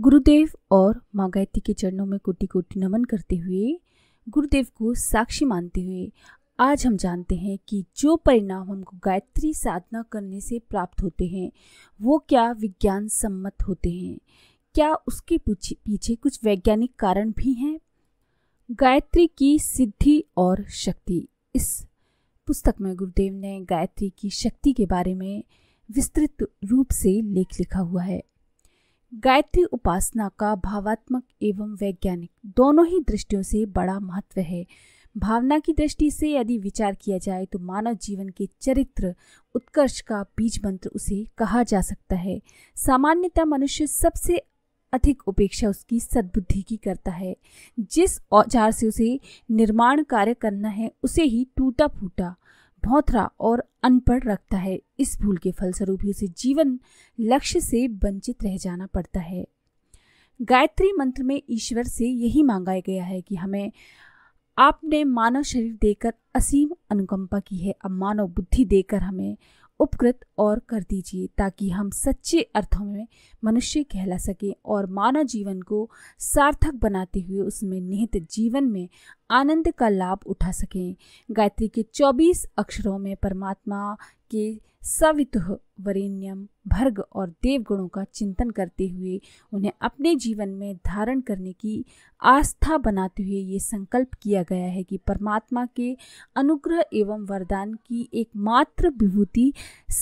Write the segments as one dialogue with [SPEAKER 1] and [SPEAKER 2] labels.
[SPEAKER 1] गुरुदेव और माँ गायत्री के चरणों में कोटि कोटि नमन करते हुए गुरुदेव को साक्षी मानते हुए आज हम जानते हैं कि जो परिणाम हमको गायत्री साधना करने से प्राप्त होते हैं वो क्या विज्ञान सम्मत होते हैं क्या उसके पीछे कुछ वैज्ञानिक कारण भी हैं गायत्री की सिद्धि और शक्ति इस पुस्तक में गुरुदेव ने गायत्री की शक्ति के बारे में विस्तृत रूप से लेख लिखा हुआ है गायत्री उपासना का भावात्मक एवं वैज्ञानिक दोनों ही दृष्टियों से बड़ा महत्व है भावना की दृष्टि से यदि विचार किया जाए तो मानव जीवन के चरित्र उत्कर्ष का बीज मंत्र उसे कहा जा सकता है सामान्यतः मनुष्य सबसे अधिक उपेक्षा उसकी सद्बुद्धि की करता है जिस औजार से उसे निर्माण कार्य करना है उसे ही टूटा फूटा भौथरा और अनपढ़ रखता है इस भूल के फलस्वरूप ही उसे जीवन लक्ष्य से वंचित रह जाना पड़ता है गायत्री मंत्र में ईश्वर से यही मांगा गया है कि हमें आपने मानव शरीर देकर असीम अनुकंपा की है अब मानव बुद्धि देकर हमें उपकृत और कर दीजिए ताकि हम सच्चे अर्थों में मनुष्य कहला सकें और मानव जीवन को सार्थक बनाते हुए उसमें निहित जीवन में आनंद का लाभ उठा सकें गायत्री के 24 अक्षरों में परमात्मा के सवितुह वरेण्यम भर्ग और देवगुणों का चिंतन करते हुए उन्हें अपने जीवन में धारण करने की आस्था बनाते हुए ये संकल्प किया गया है कि परमात्मा के अनुग्रह एवं वरदान की एकमात्र विभूति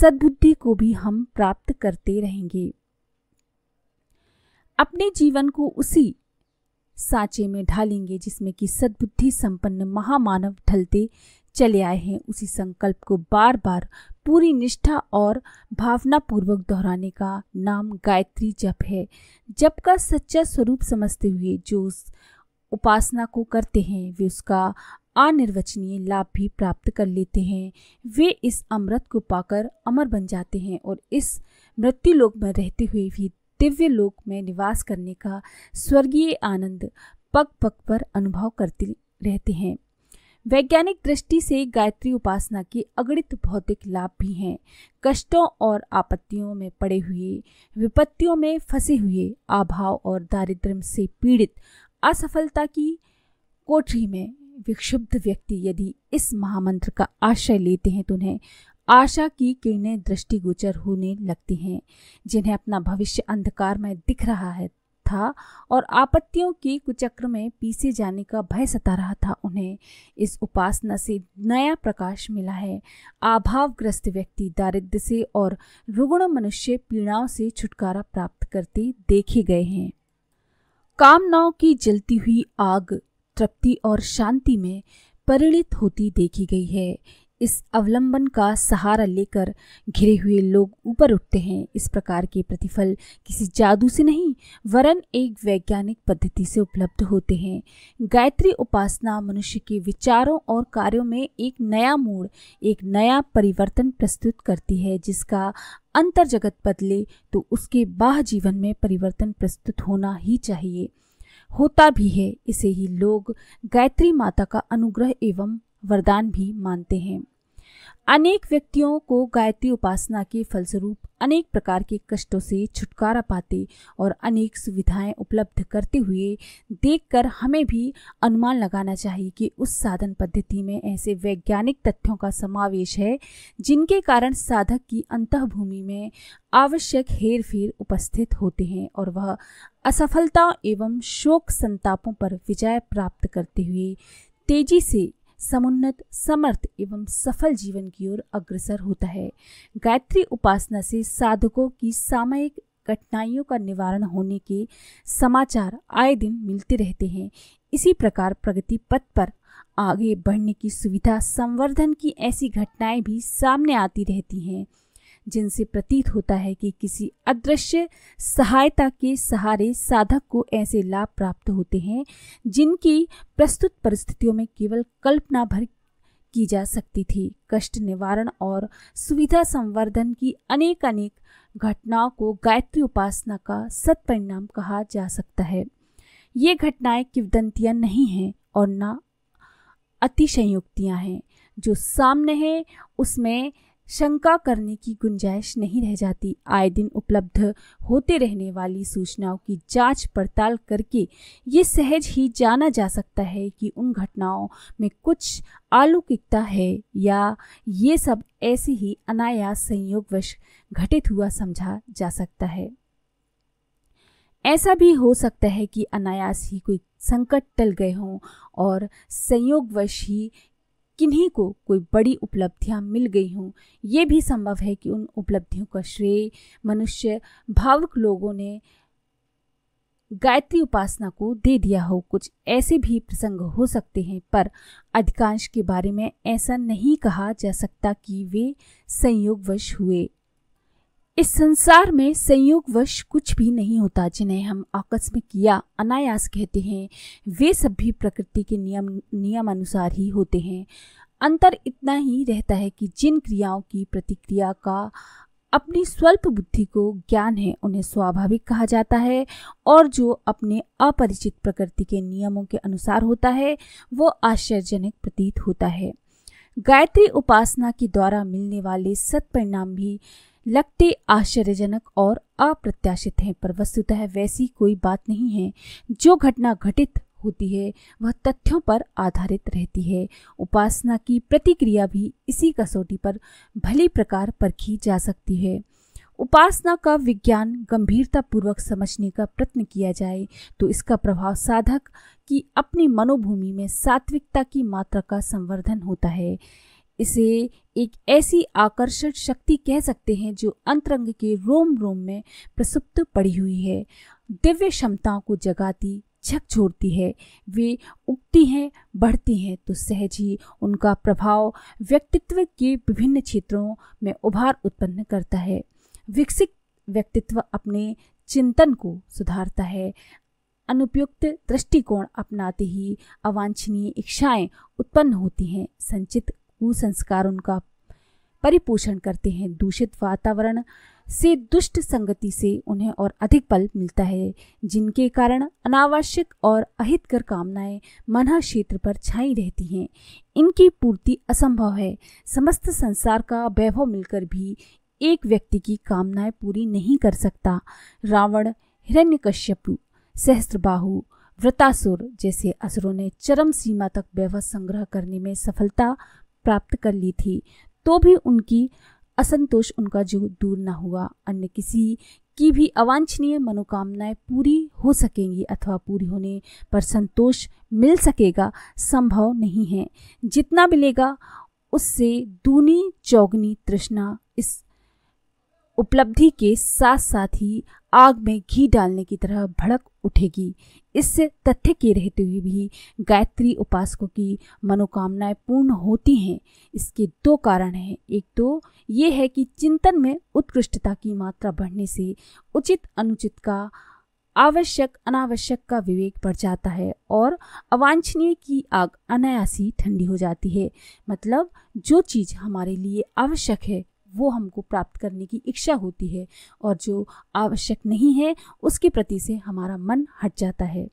[SPEAKER 1] सद्बुद्धि को भी हम प्राप्त करते रहेंगे अपने जीवन को उसी साचे में ढालेंगे जिसमें कि सद्बुद्धि संपन्न महामानव ढलते चले आए हैं उसी संकल्प को बार बार पूरी निष्ठा और भावना पूर्वक दोहराने का नाम गायत्री जप है जप का सच्चा स्वरूप समझते हुए जो उस उपासना को करते हैं वे उसका अनिर्वचनीय लाभ भी प्राप्त कर लेते हैं वे इस अमृत को पाकर अमर बन जाते हैं और इस मृत्यु लोक में रहते हुए भी दिव्य लोक में निवास करने का स्वर्गीय आनंद पग पग पर अनुभव करते रहते हैं वैज्ञानिक दृष्टि से गायत्री उपासना के अगणित भौतिक लाभ भी हैं कष्टों और आपत्तियों में पड़े हुए विपत्तियों में फंसे हुए अभाव और दारिद्र्य से पीड़ित असफलता की कोठरी में विक्षुब्ध व्यक्ति यदि इस महामंत्र का आश्रय लेते हैं तो उन्हें आशा की किरणें दृष्टिगोचर होने लगती हैं जिन्हें अपना भविष्य अंधकार में दिख रहा है था और आपत्तियों की कुचक्र में पीसे जाने का भय सता रहा था उन्हें इस उपासना से नया प्रकाश मिला है अभावग्रस्त व्यक्ति दारिद्र से और रुगुण मनुष्य पीड़ाओं से छुटकारा प्राप्त करते देखे गए हैं कामनाओं की जलती हुई आग तृप्ति और शांति में परिणित होती देखी गई है इस अवलंबन का सहारा लेकर घिरे हुए लोग ऊपर उठते हैं इस प्रकार के प्रतिफल किसी जादू से नहीं वरन एक वैज्ञानिक पद्धति से उपलब्ध होते हैं गायत्री उपासना मनुष्य के विचारों और कार्यों में एक नया मोड़ एक नया परिवर्तन प्रस्तुत करती है जिसका अंतर जगत बदले तो उसके बाह जीवन में परिवर्तन प्रस्तुत होना ही चाहिए होता भी है इसे ही लोग गायत्री माता का अनुग्रह एवं वरदान भी मानते हैं अनेक व्यक्तियों को गायत्री उपासना के फलस्वरूप अनेक प्रकार के कष्टों से छुटकारा पाते और अनेक सुविधाएं उपलब्ध करते हुए देखकर हमें भी अनुमान लगाना चाहिए कि उस साधन पद्धति में ऐसे वैज्ञानिक तथ्यों का समावेश है जिनके कारण साधक की अंतभूमि में आवश्यक हेर फेर उपस्थित होते हैं और वह असफलता एवं शोक संतापों पर विजय प्राप्त करते हुए तेजी से समुन्नत समर्थ एवं सफल जीवन की ओर अग्रसर होता है गायत्री उपासना से साधकों की सामयिक कठिनाइयों का निवारण होने के समाचार आए दिन मिलते रहते हैं इसी प्रकार प्रगति पथ पर आगे बढ़ने की सुविधा संवर्धन की ऐसी घटनाएं भी सामने आती रहती हैं जिनसे प्रतीत होता है कि किसी अदृश्य सहायता के सहारे साधक को ऐसे लाभ प्राप्त होते हैं जिनकी प्रस्तुत परिस्थितियों में केवल कल्पना भर की जा सकती थी कष्ट निवारण और सुविधा संवर्धन की अनेक अनेक घटनाओं को गायत्री उपासना का सत्परिणाम कहा जा सकता है ये घटनाएं किवदंतियां नहीं हैं और ना अतिशयुक्तियां हैं जो सामने है उसमें शंका करने की गुंजाइश नहीं रह जाती आए दिन उपलब्ध होते रहने वाली सूचनाओं की जांच पड़ताल करके ये सहज ही जाना जा सकता है कि उन घटनाओं में कुछ आलौकिकता है या ये सब ऐसे ही अनायास संयोगवश घटित हुआ समझा जा सकता है ऐसा भी हो सकता है कि अनायास ही कोई संकट टल गए हों और संयोगवश ही किन्हीं को कोई बड़ी उपलब्धियां मिल गई हों ये भी संभव है कि उन उपलब्धियों का श्रेय मनुष्य भावुक लोगों ने गायत्री उपासना को दे दिया हो कुछ ऐसे भी प्रसंग हो सकते हैं पर अधिकांश के बारे में ऐसा नहीं कहा जा सकता कि वे संयोगवश हुए इस संसार में संयोगवश कुछ भी नहीं होता जिन्हें हम आकस्मिक या अनायास कहते हैं वे सब भी प्रकृति के नियम नियम अनुसार ही होते हैं अंतर इतना ही रहता है कि जिन क्रियाओं की प्रतिक्रिया का अपनी स्वल्प बुद्धि को ज्ञान है उन्हें स्वाभाविक कहा जाता है और जो अपने अपरिचित प्रकृति के नियमों के अनुसार होता है वो आश्चर्यजनक प्रतीत होता है गायत्री उपासना के द्वारा मिलने वाले सत्परिणाम भी लगते आश्चर्यजनक और अप्रत्याशित हैं पर वस्तुतः वैसी कोई बात नहीं है जो घटना घटित होती है वह तथ्यों पर आधारित रहती है उपासना की प्रतिक्रिया भी इसी कसौटी पर भली प्रकार परखी जा सकती है उपासना का विज्ञान गंभीरतापूर्वक समझने का प्रयत्न किया जाए तो इसका प्रभाव साधक की अपनी मनोभूमि में सात्विकता की मात्रा का संवर्धन होता है इसे एक ऐसी आकर्षक शक्ति कह सकते हैं जो अंतरंग के रोम रोम में प्रसुप्त पड़ी हुई है दिव्य क्षमताओं को जगाती झकझोरती है वे उगती हैं बढ़ती हैं तो सहज ही उनका प्रभाव व्यक्तित्व के विभिन्न क्षेत्रों में उभार उत्पन्न करता है विकसित व्यक्तित्व अपने चिंतन को सुधारता है अनुपयुक्त दृष्टिकोण अपनाते ही अवांछनीय इच्छाएं उत्पन्न होती हैं संचित कुसंस्कार उनका परिपोषण करते हैं दूषित वातावरण से दुष्ट संगति से उन्हें और अधिक बल मिलता है जिनके कारण अनावश्यक और अहितकर कामनाएं मना क्षेत्र पर छाई रहती हैं इनकी पूर्ति असंभव है समस्त संसार का वैभव मिलकर भी एक व्यक्ति की कामनाएं पूरी नहीं कर सकता रावण हिरण्यकश्यपु सहस्त्रबाहु व्रतासुर जैसे असुरों ने चरम सीमा तक वैभव संग्रह करने में सफलता प्राप्त कर ली थी तो भी उनकी असंतोष उनका जो दूर ना हुआ अन्य किसी की भी अवांछनीय मनोकामनाएं पूरी हो सकेंगी अथवा पूरी होने पर संतोष मिल सकेगा संभव नहीं है जितना मिलेगा उससे दूनी चौगनी तृष्णा इस उपलब्धि के साथ साथ ही आग में घी डालने की तरह भड़क उठेगी इस तथ्य के रहते हुए भी गायत्री उपासकों की मनोकामनाएं पूर्ण होती हैं इसके दो कारण हैं एक तो ये है कि चिंतन में उत्कृष्टता की मात्रा बढ़ने से उचित अनुचित का आवश्यक अनावश्यक का विवेक बढ़ जाता है और अवांछनीय की आग अनायासी ठंडी हो जाती है मतलब जो चीज़ हमारे लिए आवश्यक है वो हमको प्राप्त करने की इच्छा होती है और जो आवश्यक नहीं है उसके प्रति से हमारा मन हट जाता है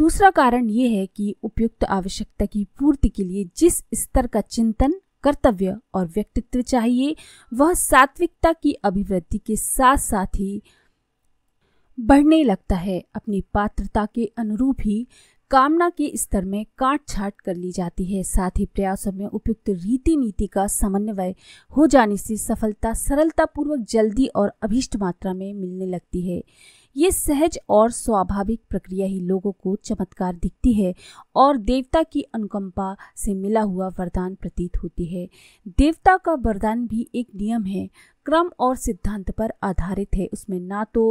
[SPEAKER 1] दूसरा कारण ये है कि उपयुक्त आवश्यकता की पूर्ति के लिए जिस स्तर का चिंतन कर्तव्य और व्यक्तित्व चाहिए वह सात्विकता की अभिवृद्धि के साथ साथ ही बढ़ने लगता है अपनी पात्रता के अनुरूप ही कामना के स्तर में काट छाट कर ली जाती है साथ ही प्रयासों में उपयुक्त रीति नीति का समन्वय हो जाने से सफलता सरलतापूर्वक जल्दी और अभिष्ट मात्रा में मिलने लगती है ये सहज और स्वाभाविक प्रक्रिया ही लोगों को चमत्कार दिखती है और देवता की अनुकंपा से मिला हुआ वरदान प्रतीत होती है देवता का वरदान भी एक नियम है क्रम और सिद्धांत पर आधारित है उसमें ना तो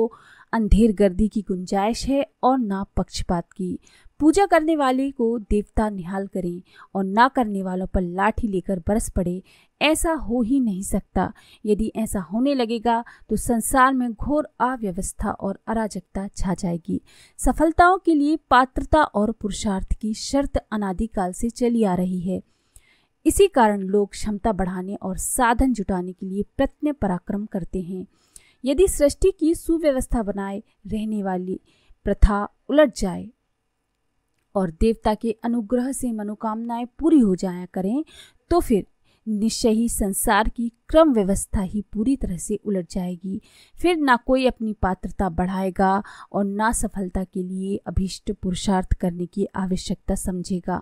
[SPEAKER 1] अंधेर गर्दी की गुंजाइश है और ना पक्षपात की पूजा करने वाले को देवता निहाल करें और ना करने वालों पर लाठी लेकर बरस पड़े ऐसा हो ही नहीं सकता यदि ऐसा होने लगेगा तो संसार में घोर अव्यवस्था और अराजकता छा जाएगी सफलताओं के लिए पात्रता और पुरुषार्थ की शर्त अनादिकाल से चली आ रही है इसी कारण लोग क्षमता बढ़ाने और साधन जुटाने के लिए प्रत्न पराक्रम करते हैं यदि सृष्टि की सुव्यवस्था बनाए रहने वाली प्रथा उलट जाए और देवता के अनुग्रह से मनोकामनाएं पूरी हो जाया करें तो फिर निश्चय ही संसार की क्रम व्यवस्था ही पूरी तरह से उलट जाएगी फिर ना कोई अपनी पात्रता बढ़ाएगा और ना सफलता के लिए अभिष्ट पुरुषार्थ करने की आवश्यकता समझेगा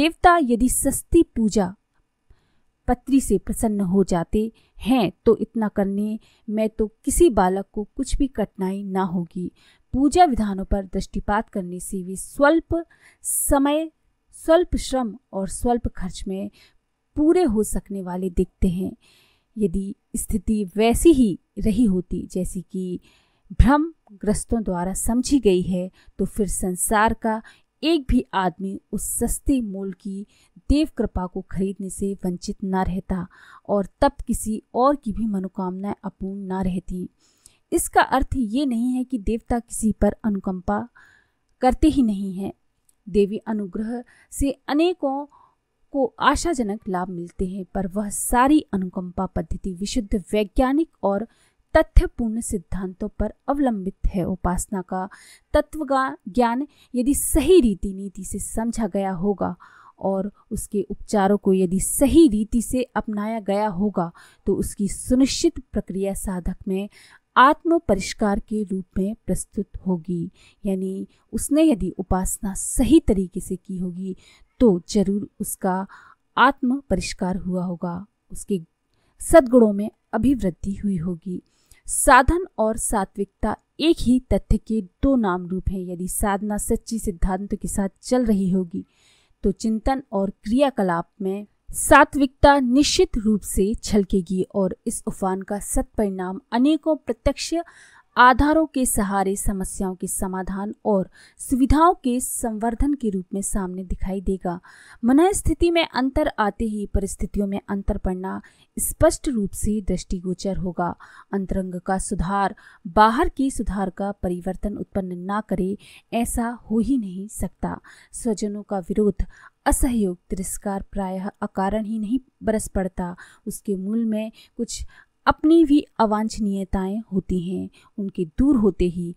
[SPEAKER 1] देवता यदि सस्ती पूजा पत्री से प्रसन्न हो जाते हैं तो इतना करने में तो किसी बालक को कुछ भी कठिनाई ना होगी पूजा विधानों पर दृष्टिपात करने से वे स्वल्प समय स्वल्प श्रम और स्वल्प खर्च में पूरे हो सकने वाले दिखते हैं यदि स्थिति वैसी ही रही होती जैसी कि भ्रम ग्रस्तों द्वारा समझी गई है तो फिर संसार का एक भी आदमी उस सस्ते मोल की देव कृपा को खरीदने से वंचित न रहता और तब किसी और की भी मनोकामनाएं अपूर्ण न रहती इसका अर्थ ये नहीं है कि देवता किसी पर अनुकंपा करते ही नहीं है देवी अनुग्रह से अनेकों को आशाजनक लाभ मिलते हैं पर वह सारी अनुकंपा पद्धति विशुद्ध वैज्ञानिक और तथ्यपूर्ण सिद्धांतों पर अवलंबित है उपासना का तत्व का ज्ञान यदि सही रीति नीति से समझा गया होगा और उसके उपचारों को यदि सही रीति से अपनाया गया होगा तो उसकी सुनिश्चित प्रक्रिया साधक में आत्म परिष्कार के रूप में प्रस्तुत होगी यानी उसने यदि उपासना सही तरीके से की होगी तो जरूर उसका आत्म परिष्कार हुआ होगा उसके सद्गुणों में अभिवृद्धि हुई होगी साधन और सात्विकता एक ही तथ्य के दो नाम रूप हैं यदि साधना सच्ची सिद्धांत के साथ चल रही होगी तो चिंतन और क्रियाकलाप में सात्विकता निश्चित रूप से छलकेगी और इस उफान का परिणाम अनेकों प्रत्यक्ष आधारों के सहारे समस्याओं के समाधान और सुविधाओं के संवर्धन के रूप में सामने दिखाई देगा मन स्थिति में अंतर आते ही परिस्थितियों में अंतर पड़ना स्पष्ट रूप से दृष्टिगोचर होगा अंतरंग का सुधार बाहर के सुधार का परिवर्तन उत्पन्न ना करे ऐसा हो ही नहीं सकता स्वजनों का विरोध असहयोग तिरस्कार प्रायः अकारण ही नहीं बरस पड़ता उसके मूल में कुछ अपनी भी अवांछनीयताएं होती हैं उनके दूर होते ही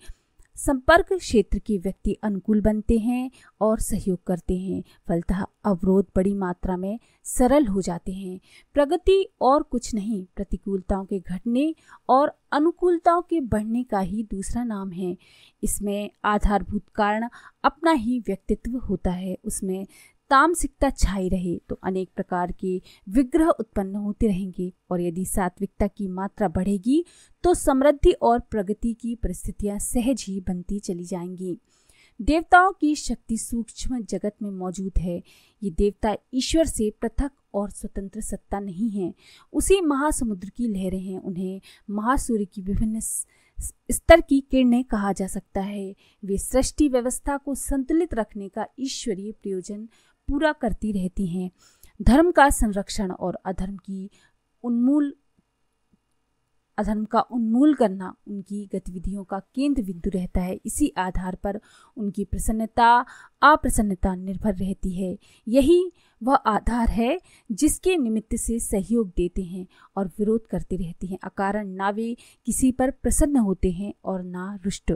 [SPEAKER 1] संपर्क क्षेत्र के व्यक्ति अनुकूल बनते हैं और सहयोग करते हैं फलतः अवरोध बड़ी मात्रा में सरल हो जाते हैं प्रगति और कुछ नहीं प्रतिकूलताओं के घटने और अनुकूलताओं के बढ़ने का ही दूसरा नाम है इसमें आधारभूत कारण अपना ही व्यक्तित्व होता है उसमें तामसिकता छाई रहे तो अनेक प्रकार के विग्रह उत्पन्न होते रहेंगे और यदि सात्विकता की मात्रा बढ़ेगी तो समृद्धि और प्रगति की परिस्थितियां सहज ही बनती चली जाएंगी देवताओं की शक्ति सूक्ष्म जगत में मौजूद है ये देवता ईश्वर से पृथक और स्वतंत्र सत्ता नहीं है उसी महासमुद्र की लहरें हैं उन्हें महासूर्य की विभिन्न स्तर की किरणें कहा जा सकता है वे सृष्टि व्यवस्था को संतुलित रखने का ईश्वरीय प्रयोजन पूरा करती रहती हैं धर्म का संरक्षण और अधर्म की उन्मूल अधर्म का उन्मूल करना उनकी गतिविधियों का केंद्र बिंदु रहता है इसी आधार पर उनकी प्रसन्नता अप्रसन्नता निर्भर रहती है यही वह आधार है जिसके निमित्त से सहयोग देते हैं और विरोध करते रहते हैं अकारण ना वे किसी पर प्रसन्न होते हैं और ना रुष्ट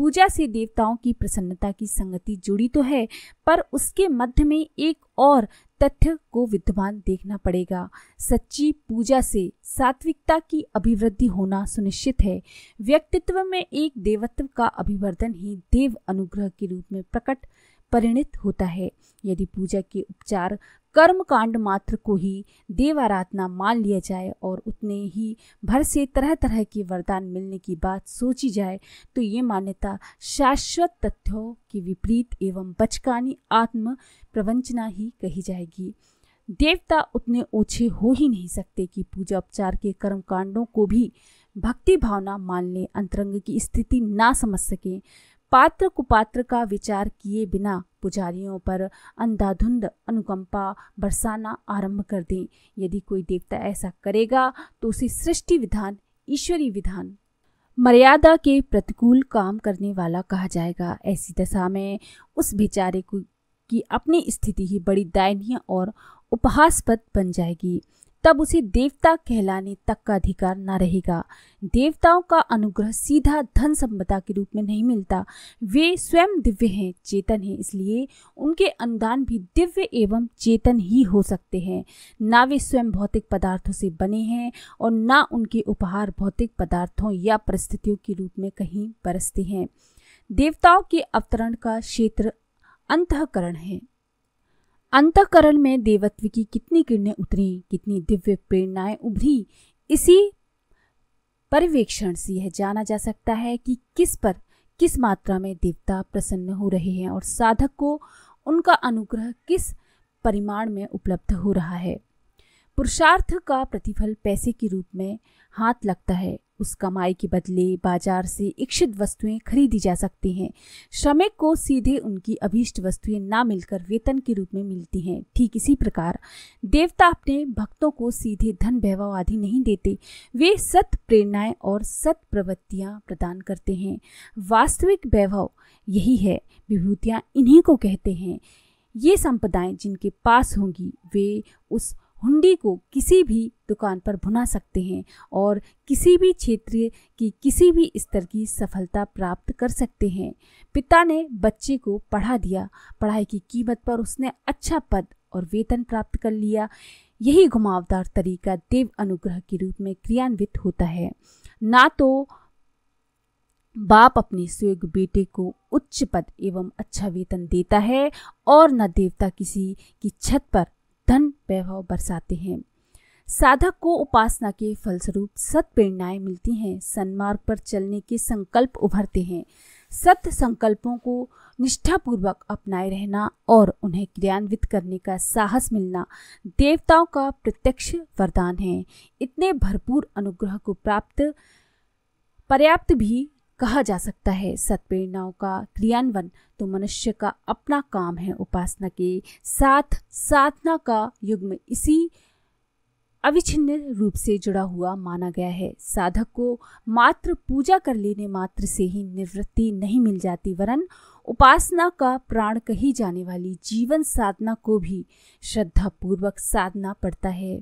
[SPEAKER 1] पूजा से देवताओं की प्रसन्नता की संगति जुड़ी तो है पर उसके मध्य में एक और तथ्य को विद्वान देखना पड़ेगा सच्ची पूजा से सात्विकता की अभिवृद्धि होना सुनिश्चित है व्यक्तित्व में एक देवत्व का अभिवर्धन ही देव अनुग्रह के रूप में प्रकट परिणित होता है यदि पूजा के उपचार कर्म कांड मात्र को ही देव आराधना मान लिया जाए और उतने ही भर से तरह तरह के वरदान मिलने की बात सोची जाए तो ये मान्यता शाश्वत तथ्यों के विपरीत एवं बचकानी आत्म प्रवंचना ही कही जाएगी देवता उतने ओछे हो ही नहीं सकते कि पूजा उपचार के कर्मकांडों को भी भक्ति भावना मान लें अंतरंग की स्थिति ना समझ सकें पात्र कुपात्र का विचार किए बिना पुजारियों पर अंधाधुंध अनुकंपा बरसाना आरंभ कर दें यदि कोई देवता ऐसा करेगा तो उसे सृष्टि विधान ईश्वरी विधान मर्यादा के प्रतिकूल काम करने वाला कहा जाएगा ऐसी दशा में उस बेचारे को की अपनी स्थिति ही बड़ी दयनीय और उपहासपद बन जाएगी तब उसे देवता कहलाने तक का अधिकार न रहेगा देवताओं का अनुग्रह सीधा धन सम्पदा के रूप में नहीं मिलता वे स्वयं दिव्य हैं चेतन हैं इसलिए उनके अनुदान भी दिव्य एवं चेतन ही हो सकते हैं ना वे स्वयं भौतिक पदार्थों से बने हैं और ना उनके उपहार भौतिक पदार्थों या परिस्थितियों के रूप में कहीं बरसते हैं देवताओं के अवतरण का क्षेत्र अंतकरण है अंतकरण में देवत्व की कितनी किरणें उतरी कितनी दिव्य प्रेरणाएं उभरी इसी परिवेक्षण से यह जाना जा सकता है कि किस पर किस मात्रा में देवता प्रसन्न हो रहे हैं और साधक को उनका अनुग्रह किस परिमाण में उपलब्ध हो रहा है पुरुषार्थ का प्रतिफल पैसे के रूप में हाथ लगता है उस कमाई के बदले बाजार से इच्छित वस्तुएं खरीदी जा सकती हैं श्रमिक को सीधे उनकी अभीष्ट वस्तुएं ना मिलकर वेतन के रूप में मिलती हैं ठीक इसी प्रकार देवता अपने भक्तों को सीधे धन वैभव आदि नहीं देते वे सत प्रेरणाएं और सत प्रवृत्तियां प्रदान करते हैं वास्तविक वैभव यही है विभूतियाँ इन्हीं को कहते हैं ये संपदाएं जिनके पास होंगी वे उस हुंडी को किसी भी दुकान पर भुना सकते हैं और किसी भी क्षेत्र की किसी भी स्तर की सफलता प्राप्त कर सकते हैं पिता ने बच्चे को पढ़ा दिया पढ़ाई की कीमत पर उसने अच्छा पद और वेतन प्राप्त कर लिया यही घुमावदार तरीका देव अनुग्रह के रूप में क्रियान्वित होता है ना तो बाप अपने सुयोग बेटे को उच्च पद एवं अच्छा वेतन देता है और न देवता किसी की छत पर धन वैभव बरसाते हैं साधक को उपासना के फलस्वरूप सत प्रेरणाएं मिलती हैं सन्मार्ग पर चलने के संकल्प उभरते हैं सत संकल्पों को निष्ठापूर्वक अपनाए रहना और उन्हें क्रियान्वित करने का साहस मिलना देवताओं का प्रत्यक्ष वरदान है इतने भरपूर अनुग्रह को प्राप्त पर्याप्त भी कहा जा सकता है सत्प्रेरणाओं का क्रियान्वयन तो मनुष्य का अपना काम है उपासना के साथ साधना का में इसी अविच्छिन्न रूप से जुड़ा हुआ माना गया है साधक को मात्र पूजा कर लेने मात्र से ही निवृत्ति नहीं मिल जाती वरन उपासना का प्राण कही जाने वाली जीवन साधना को भी श्रद्धा पूर्वक साधना पड़ता है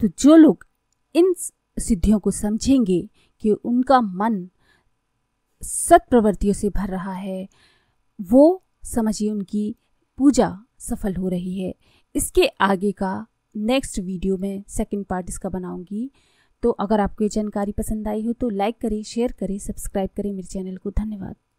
[SPEAKER 1] तो जो लोग इन सिद्धियों को समझेंगे कि उनका मन सत प्रवृत्तियों से भर रहा है वो समझिए उनकी पूजा सफल हो रही है इसके आगे का नेक्स्ट वीडियो में सेकंड पार्ट इसका बनाऊंगी तो अगर आपको ये जानकारी पसंद आई हो तो लाइक करें शेयर करें सब्सक्राइब करें मेरे चैनल को धन्यवाद